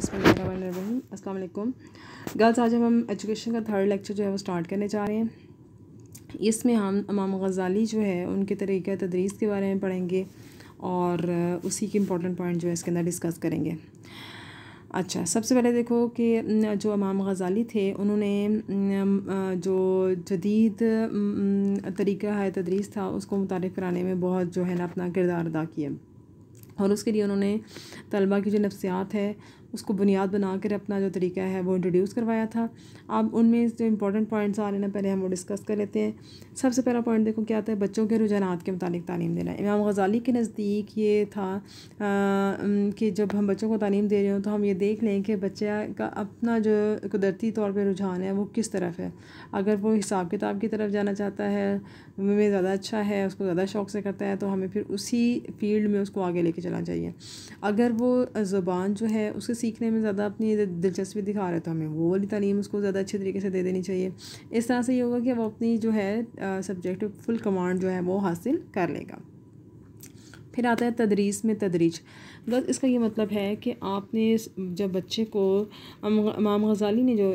अस्सलाम वालेकुम गर्ल्स आज हम एजुकेशन का थर्ड लेक्चर जो है वो स्टार्ट करने जा रहे हैं इसमें हम इमाम गज़ाली जो है उनके तरीक़ा तदरीस के बारे में पढ़ेंगे और उसी के इम्पोर्टेंट पॉइंट जो है इसके अंदर डिस्कस करेंगे अच्छा सबसे पहले देखो कि जो इमाम गज़ाली थे उन्होंने जो जदीद तरीका है तदरीस था उसको मुतारफ़ कराने में बहुत जो है ना अपना किरदार अदा किया और उसके लिए उन्होंने तलबा की जो नफ्सियात है उसको बुनियाद बना कर अपना जो तरीका है वो इंट्रोड्यूस करवाया था अब उनमें जो इंपॉर्टेंट पॉइंट्स आ रहे हैं पहले हम वो डिस्कस कर लेते हैं सबसे पहला पॉइंट देखो क्या आता है बच्चों के रुझानात के मुताबिक तालीम देना इमाम गजाली के नज़दीक ये था आ, कि जब हम बच्चों को तालीम दे रहे हों तो हम ये देख लें कि बच्चा का अपना जो कुदरती तौर पर रुझान है वो किस तरफ है अगर वो हिसाब किताब की तरफ जाना चाहता है में ज़्यादा अच्छा है उसको ज़्यादा शौक से करता है तो हमें फिर उसी फील्ड में उसको आगे लेके चलना चाहिए अगर वो ज़ुबान जो है उसके सीखने में ज़्यादा अपनी दिलचस्पी दिखा रहा है तो हमें वो वाली तालीम उसको ज़्यादा अच्छे तरीके से दे देनी चाहिए इस तरह से ये होगा कि वो अपनी जो है सब्जेक्ट फुल कमांड जो है वो हासिल कर लेगा फिर आता है तदरीस में तदरीज बस इसका ये मतलब है कि आपने जब बच्चे को इमाम गज़ाली ने जो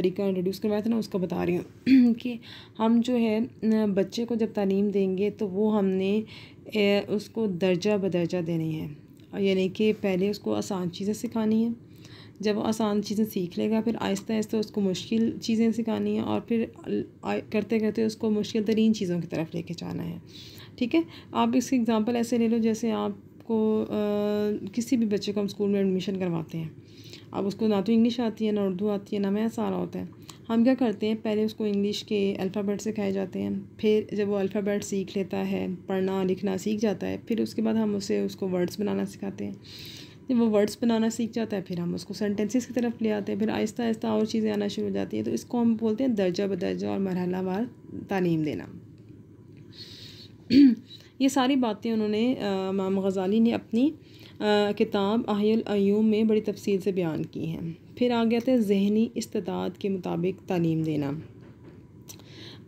तरीका इंट्रोड्यूस करवाया था ना उसका बता रही हूँ कि हम जो है बच्चे को जब तालीम देंगे तो वो हमने उसको दर्जा बदर्जा देनी है और यानी कि पहले उसको आसान चीज़ें सिखानी हैं जब वो आसान चीज़ें सीख लेगा फिर आहिस्ता आहिस्ता उसको मुश्किल चीज़ें सिखानी हैं और फिर करते करते उसको मुश्किल तरीन चीज़ों की तरफ लेके जाना है ठीक है आप इसकी एग्ज़ाम्पल ऐसे ले लो जैसे आपको आ, किसी भी बच्चे को हम स्कूल में एडमिशन करवाते हैं अब उसको ना तो इंग्लिश आती है ना उर्दू आती है ना मैथ्स आ रहा होता है हम क्या करते हैं पहले उसको इंग्लिश के अल्फ़ाबेट सिखाए जाते हैं फिर जब वो अल्फ़ाबेट सीख लेता है पढ़ना लिखना सीख जाता है फिर उसके बाद हम उसे उसको वर्ड्स बनाना सिखाते हैं जब वो वर्ड्स बनाना सीख जाता है फिर हम उसको सेंटेंसेस की तरफ ले आते हैं फिर आहिस्ता आहिस्ता और चीज़ें आना शुरू हो जाती हैं तो इसको हम बोलते हैं दर्जा बदर्जा और मरहला वार तालीम देना ये सारी बातें उन्होंने इमाम गज़ाली ने अपनी किताब आयल में बड़ी तफसील से बयान की हैं फिर आ गया था जहनी इस्तात के मुताबिक तालीम देना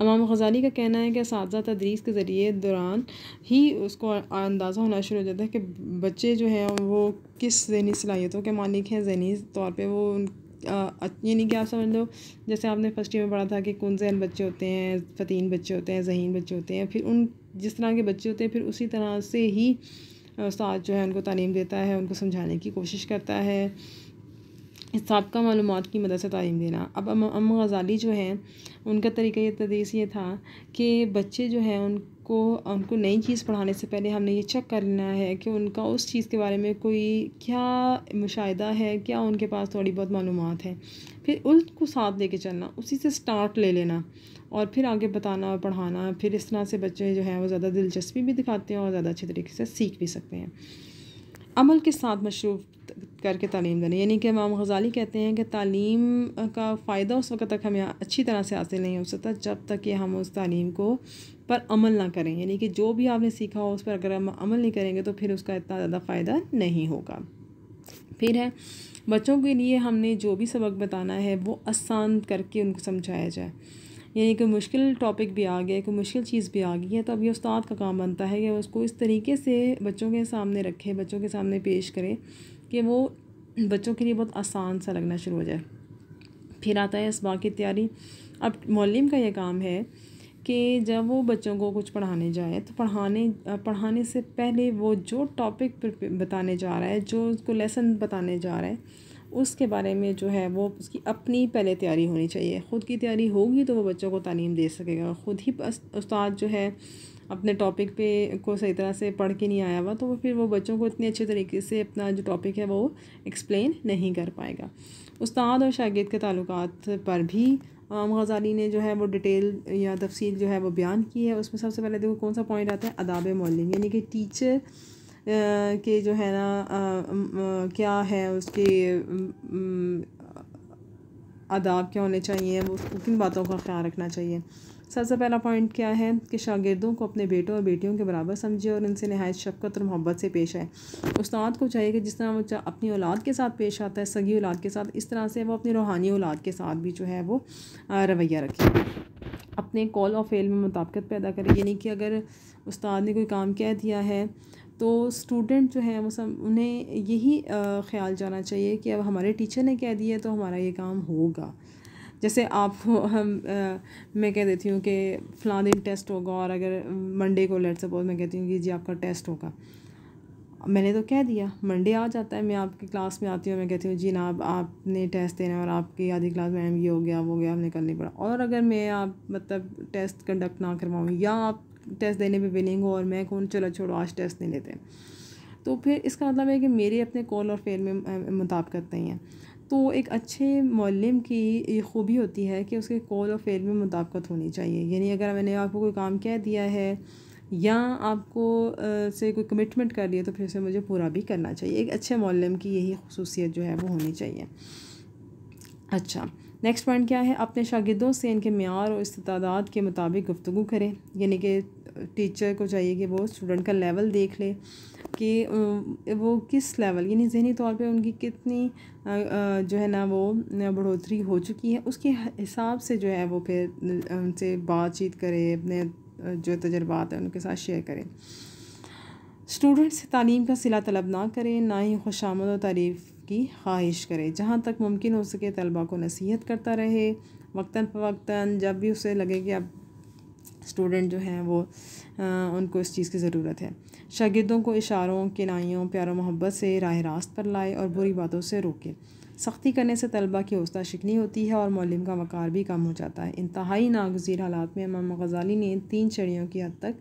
अमाम गजाली का कहना है कि इस तदरीस के ज़रिए दौरान ही उसको अंदाज़ा होना शुरू हो जाता है कि बच्चे जो हैं वो किस जहनी सलाहियतों के मालिक हैं जहनी तौर पे वो उन यानी कि आप समझ लो जैसे आपने फर्स्ट ईयर में पढ़ा था कि कौन जहन बच्चे होते हैं फ़तीन बच्चे होते हैं ज़हन बच्चे होते हैं फिर उन जिस तरह के बच्चे होते हैं फिर उसी तरह से ही उस्ताद जो है उनको तालीम देता है उनको समझाने की कोशिश करता है सबका मालूम की मदद से तालीम देना अब अम, अम गज़ाली जो हैं उनका तरीका यह तदीस ये था कि बच्चे जो हैं उन को उनको नई चीज़ पढ़ाने से पहले हमने ये चेक कर लेना है कि उनका उस चीज़ के बारे में कोई क्या मुशाहिदा है क्या उनके पास थोड़ी बहुत मालूम है फिर उनको साथ लेके चलना उसी से स्टार्ट ले लेना और फिर आगे बताना और पढ़ाना फिर इस तरह से बच्चे जो हैं वो ज़्यादा दिलचस्पी भी दिखाते हैं और ज़्यादा अच्छे तरीके से सीख भी सकते हैं अमल के साथ मशरूफ़ करके तालीम देना यानी कि इमाम गजाली कहते हैं कि तालीम का फ़ायदा उस वक्त तक हमें अच्छी तरह से हासिल नहीं हो सकता जब तक कि हम उस तालीम को पर अमल ना करें यानी कि जो भी आपने सीखा हो उस पर अगर हम अमल नहीं करेंगे तो फिर उसका इतना ज़्यादा फ़ायदा नहीं होगा फिर है बच्चों के लिए हमने जो भी सबक बताना है वो आसान करके उनको समझाया जाए यानी कि मुश्किल टॉपिक भी आ गया कोई मुश्किल चीज़ भी आ गई है तो अब ये उस्ताद का काम बनता है कि उसको इस तरीके से बच्चों के सामने रखे बच्चों के सामने पेश करें कि वो बच्चों के लिए बहुत आसान सा लगना शुरू हो जाए फिर आता है इस बाकी तैयारी अब मौलम का यह काम है कि जब वो बच्चों को कुछ पढ़ाने जाए तो पढ़ाने पढ़ाने से पहले वो जो टॉपिक बताने जा रहा है जो उसको लेसन बताने जा रहा है उसके बारे में जो है वो उसकी अपनी पहले तैयारी होनी चाहिए ख़ुद की तैयारी होगी तो वो बच्चों को तालीम दे सकेगा ख़ुद ही उस्ताद जो है अपने टॉपिक पे को सही तरह से पढ़ के नहीं आया हुआ तो वो फिर वो बच्चों को इतने अच्छे तरीके से अपना जो टॉपिक है वो एक्सप्लेन नहीं कर पाएगा उस्ताद और शागिद के तलुक पर भी गजाली ने जो है वो डिटेल या तफसील जो है वो बयान की है उसमें सबसे पहले देखो कौन सा पॉइंट आता है अदाब मौलिम यानी कि टीचर के जो है ना क्या है उसके अदाब क्या होने चाहिए वो किन बातों का ख्याल रखना चाहिए सबसे पहला पॉइंट क्या है कि शागिदों को अपने बेटों और बेटियों के बराबर समझे और उनसे नहायत शफकत और मोहब्बत से पेश आए उस्ताद को चाहिए कि जिस तरह वो अपनी औलाद के साथ पेश आता है सगी औलाद के साथ इस तरह से वो अपनी रूहानी औलाद के साथ भी जो है वो रवैया रखे अपने कॉल और फेल में मुताबिकत पैदा करें यानी कि अगर उस्ताद ने कोई काम कह दिया है तो स्टूडेंट जो है वो सब उन्हें यही ख्याल जाना चाहिए कि अब हमारे टीचर ने कह दिया है तो हमारा ये काम होगा जैसे आप हम आ, मैं कह देती हूँ कि फ़लाँ दिन टेस्ट होगा और अगर मंडे को लेट सपोज मैं कहती हूँ कि जी आपका टेस्ट होगा मैंने तो कह दिया मंडे आ जाता है मैं आपकी क्लास में आती हूँ मैं कहती हूँ जी ना आप, आपने टेस्ट देना है और आपकी आधी क्लास मैम ये हो गया वो हो गया आपने करनी पड़ा और अगर मैं आप मतलब टेस्ट कंडक्ट ना करवाऊँ या आप टेस्ट देने पे विनिंग हो और मैं कौन चलो छोड़ो आज टेस्ट नहीं लेते तो फिर इसका मतलब है कि मेरे अपने कॉल और फेल में मुताबिक नहीं है तो एक अच्छे मौलम की ये खूबी होती है कि उसके कौल और फेल में मुताबकत होनी चाहिए यानी अगर मैंने आपको कोई काम कह दिया है या आपको आ, से कोई कमिटमेंट कर दिया तो फिर उसे मुझे पूरा भी करना चाहिए एक अच्छे मौलम की यही खसूसियत जो है वो होनी चाहिए अच्छा नेक्स्ट पॉइंट क्या है अपने शागिदों से इनके मैार और इस्तादाद के मुताबिक गुफ्तु करें यानी कि टीचर को चाहिए कि वो स्टूडेंट का लेवल देख ले कि वो किस लेवल यानी जहनी तौर पे उनकी कितनी जो है ना वो बढ़ोतरी हो चुकी है उसके हिसाब से जो है वो फिर उनसे बातचीत करें अपने जो तजर्बात हैं उनके साथ शेयर करें स्टूडेंट से तालीम का सिला तलब ना करें ना ही खुश आमद और तारीफ़ की ख्वाहिश करें जहाँ तक मुमकिन हो सके तलबा को नसीहत करता रहे वक्ता फ़वक्ता जब भी उसे लगे कि अब स्टूडेंट जो हैं वो आ, उनको इस चीज़ की ज़रूरत है शागिदों को इशारों किनाइयों प्यार मोहब्बत से राह रास्त पर लाए और बुरी बातों से रोके सख्ती करने से तलबा की हौसला शिकनी होती है और मौलम का वक़ार भी कम हो जाता है इंतहाई नागजीर हालात में इमाम गजाली ने तीन चिड़ियों की हद तक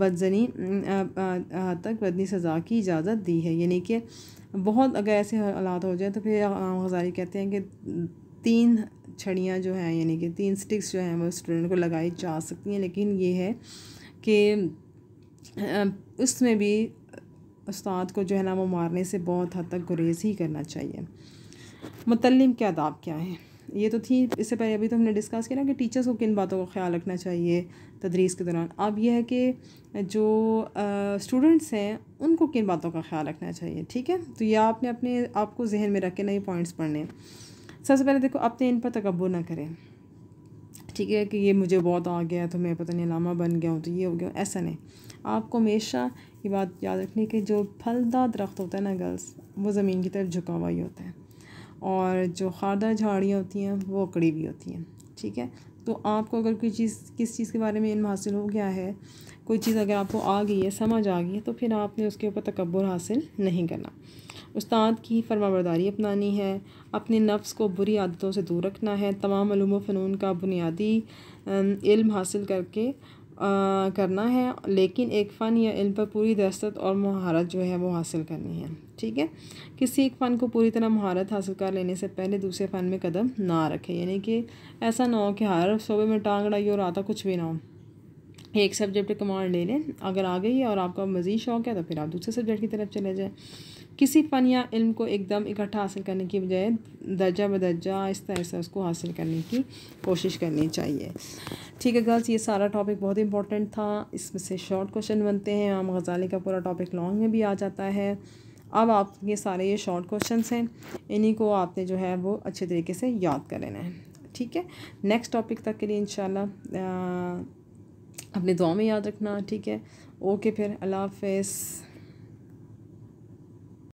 बदजनी हद तक बदनी सज़ा की इजाज़त दी है यानी कि बहुत अगर ऐसे हालात हो जाए तो फिर इमाम गजाली कहते हैं कि तीन छड़ियाँ जो हैं यानी कि तीन स्टिक्स जो हैं वो स्टूडेंट को लगाई जा सकती हैं लेकिन ये है कि उसमें भी उस्ताद को जो है ना वो मारने से बहुत हद तक गुरेज ही करना चाहिए मतलब के आदाब क्या हैं ये तो थी इससे पहले अभी तो हमने डिस्कस किया ना कि टीचर्स को किन बातों का ख्याल रखना चाहिए तदरीस के दौरान अब यह है कि जो स्टूडेंट्स हैं उनको किन बातों का ख्याल रखना चाहिए ठीक है तो यह आपने अपने आप को जहन में रख के नए पॉइंट्स पढ़ने सबसे पहले देखो अपने इन पर तकबर ना करें ठीक है कि ये मुझे बहुत आ गया तो मैं पता नहीं लामा बन गया हूँ तो ये हो गया ऐसा नहीं आपको हमेशा ये बात याद रखनी कि जो फलदार दरख्त होता है ना गर्ल्स वो ज़मीन की तरफ झुका हुआ ही होता है और जो खारदार झाड़ियाँ होती हैं वो अकड़ी भी होती हैं ठीक है तो आपको अगर कोई चीज़ किस चीज़ के बारे में इन हासिल हो गया है कोई चीज़ अगर आपको आ गई है समझ आ गई है तो फिर आपने उसके ऊपर तकबर हासिल नहीं करना उस्ताद की फरमाबरदारी अपनानी है अपने नफ्स को बुरी आदतों से दूर रखना है तमाम ूम फ़नून का बुनियादी इल्म हासिल करके आ, करना है लेकिन एक फ़न या इल्म पर पूरी दस्तत और महारत जो है वो हासिल करनी है ठीक है किसी एक फ़न को पूरी तरह महारत हासिल कर लेने से पहले दूसरे फ़न में कदम ना रखें यानी कि ऐसा ना हो कि हर शोबे में टांग अड़ाई और आता कुछ भी ना हो एक सब्जेक्ट कमांड ले लें अगर आ गई है और आपका मज़ीद शौक है तो फिर आप दूसरे सब्जेक्ट की तरफ चले जाएँ किसी फ़न या इल्म को एकदम इकट्ठा हासिल करने की बजाय दर्जा बदर्जा आहिस्ता आहिस्ता उसको हासिल करने की कोशिश करनी चाहिए ठीक है गर्ल्स ये सारा टॉपिक बहुत इंपॉर्टेंट था इसमें से शॉर्ट क्वेश्चन बनते हैं आम गजाली का पूरा टॉपिक लॉन्ग में भी आ जाता है अब आपके सारे ये शॉर्ट क्वेश्चन हैं इन्हीं को आपने जो है वो अच्छे तरीके से याद कर लेना है ठीक है नेक्स्ट टॉपिक तक के लिए इन अपने दुआ में याद रखना ठीक है ओके फिर अल्लाह हाफ